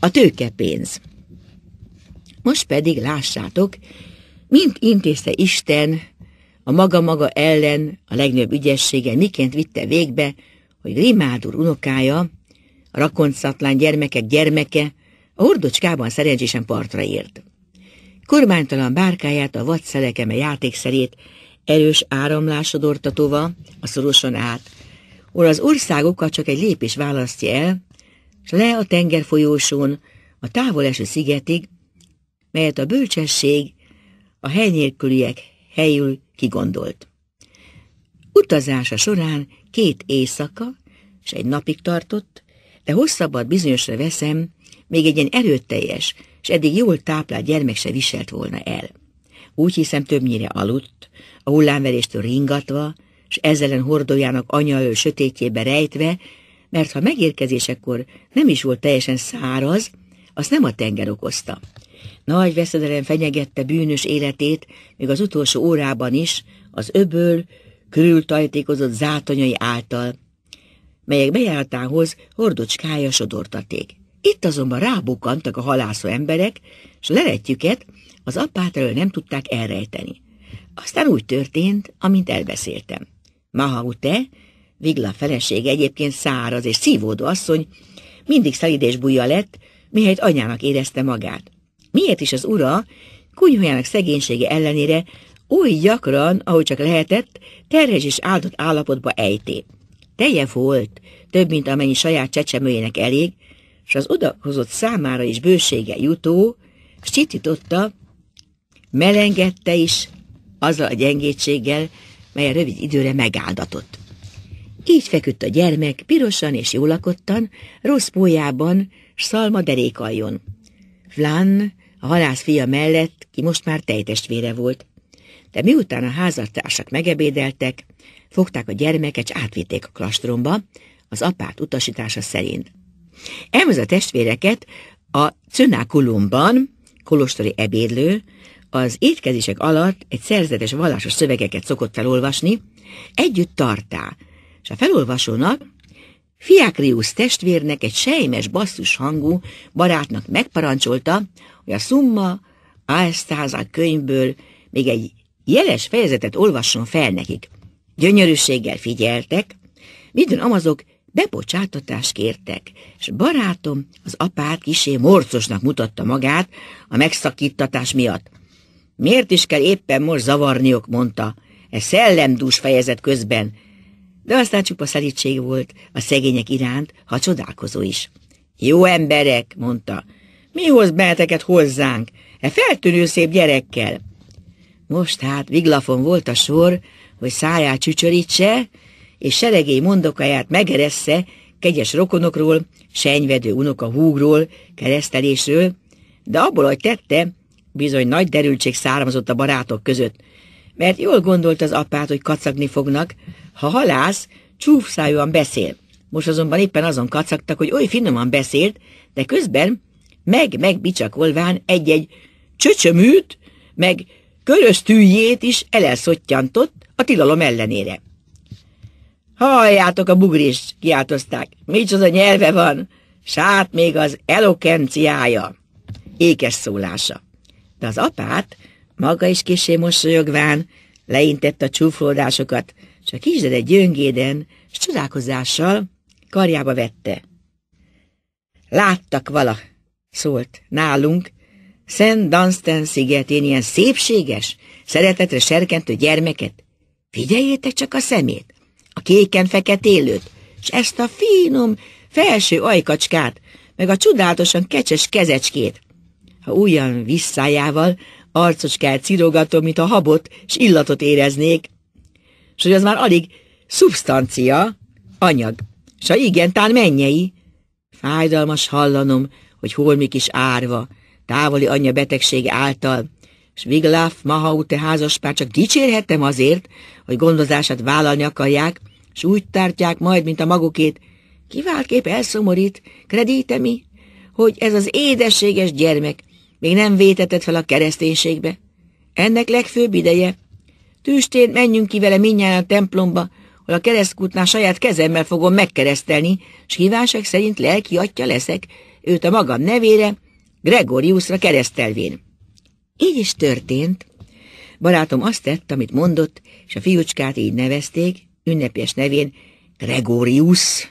a tőkepénz. Most pedig lássátok, mint intézte Isten a maga-maga ellen a legnagyobb ügyessége, miként vitte végbe, hogy Grimádur unokája, a rakoncatlan gyermekek gyermeke, a hordocskában szerencsésen partra ért. Kormánytalan bárkáját, a vadszelekeme játékszerét erős áramlásodortatóva a szoroson át, ahol az országokat csak egy lépés választja el, s le a folyósón, a távol eső szigetig, melyet a bölcsesség a hely nélküliek helyül kigondolt. Utazása során két éjszaka és egy napig tartott, de hosszabbat bizonyosra veszem, még egy ilyen erőteljes, és eddig jól táplált gyermek se viselt volna el. Úgy hiszem többnyire aludt, a hullámveréstől ringatva, és ezzelen hordójának anyaöl sötétjébe rejtve, mert ha megérkezésekor nem is volt teljesen száraz, azt nem a tenger okozta. Nagy veszedelem fenyegette bűnös életét, még az utolsó órában is az öböl körültajtékozott zátonyai által, melyek bejáratához hordocskája sodortaték. Itt azonban rábukkantak a halászó emberek, és leretjüket az elől nem tudták elrejteni. Aztán úgy történt, amint elbeszéltem. Mahagute Vigla felesége egyébként száraz és szívódó asszony, mindig szelid és buja lett, mihelyt anyának érezte magát. Miért is az ura, kunyhójának szegénysége ellenére oly gyakran, ahogy csak lehetett, terhes és áldott állapotba ejté. Teje volt, több, mint amennyi saját csecsemőjének elég, és az odahozott számára is bősége jutó, csitította, melengedte is azzal a gyengétséggel, mely a rövid időre megáldatott. Így feküdt a gyermek, pirosan és jólakottan, rossz pólyában, s szalma derékaljon. Flan, a halász fia mellett, ki most már tejtestvére volt. De miután a házatársak megebédeltek, fogták a gyermeket, és átvitték a klastromba, az apát utasítása szerint. Elmez a testvéreket a Cönákulumban, kolostori ebédlő, az étkezések alatt egy szerzetes vallásos szövegeket szokott felolvasni, együtt tartá, és a felolvasónak Fiakrius testvérnek egy sejmes basszus hangú barátnak megparancsolta, hogy a Summa Aestáza könyvből még egy jeles fejezetet olvasson fel nekik. Gyönyörűséggel figyeltek, minden amazok bebocsátatást kértek, és barátom az apát kisé morcosnak mutatta magát a megszakítatás miatt. Miért is kell éppen most zavarniok, mondta, e szellemdús fejezet közben, de aztán csupa szelítség volt a szegények iránt, ha csodálkozó is. Jó emberek, mondta, mi hoz benneteket hozzánk, e feltűnő szép gyerekkel. Most hát viglafon volt a sor, hogy száját csücsörítse, és seregély mondokáját megeresse kegyes rokonokról, senyvedő unoka húgról, keresztelésről, de abból, hogy tette, bizony nagy derültség származott a barátok között, mert jól gondolt az apát, hogy kacagni fognak, ha halász, csúfszájúan beszél. Most azonban éppen azon kacagtak, hogy oly finoman beszélt, de közben meg-meg bicsakolván egy-egy csöcsöműt, meg köröztűjét is elelszottyantott a tilalom ellenére. Halljátok a bugrist, kiáltozták, micsoda nyelve van, sát még az elokenciája, ékes szólása. De az apát maga is kisé mosolyogván, leintett a és a kisdere gyöngéden, s csodálkozással karjába vette. Láttak vala, szólt nálunk, Szent Dunstan szigetén ilyen szépséges, szeretetre serkentő gyermeket. Figyeljétek csak a szemét, a kéken-fekete élőt, ezt a finom felső ajkacskát, meg a csodálatosan kecses kezecskét. Ha ugyan visszájával arcocskát szidogatom, mint a habot, s illatot éreznék, s hogy az már alig szubstancia, anyag, s ha igen, tán mennyei. Fájdalmas hallanom, hogy holmi kis árva, távoli anyja betegség által, s Viglaf Mahaute házaspár csak dicsérhettem azért, hogy gondozását vállalni akarják, s úgy tartják majd, mint a magukét. Kiváltképp elszomorít, kredítemi, hogy ez az édességes gyermek még nem vétetett fel a kereszténységbe. Ennek legfőbb ideje. Tűstén menjünk ki vele mindjárt a templomba, hol a keresztkútnál saját kezemmel fogom megkeresztelni, s hívások szerint lelki atya leszek, őt a magam nevére, Gregoriusra keresztelvén. Így is történt. Barátom azt tett, amit mondott, és a fiúcskát így nevezték, ünnepes nevén Gregorius,